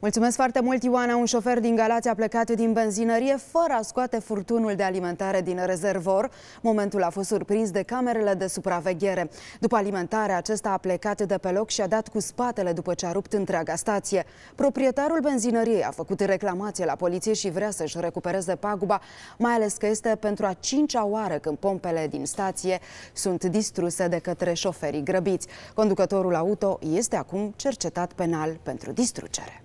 Mulțumesc foarte mult, Ioana. Un șofer din Galați a plecat din benzinărie fără a scoate furtunul de alimentare din rezervor. Momentul a fost surprins de camerele de supraveghere. După alimentare, acesta a plecat de pe loc și a dat cu spatele după ce a rupt întreaga stație. Proprietarul benzinăriei a făcut reclamație la poliție și vrea să-și recupereze paguba, mai ales că este pentru a cincea oară când pompele din stație sunt distruse de către șoferii grăbiți. Conducătorul auto este acum cercetat penal pentru distrugere.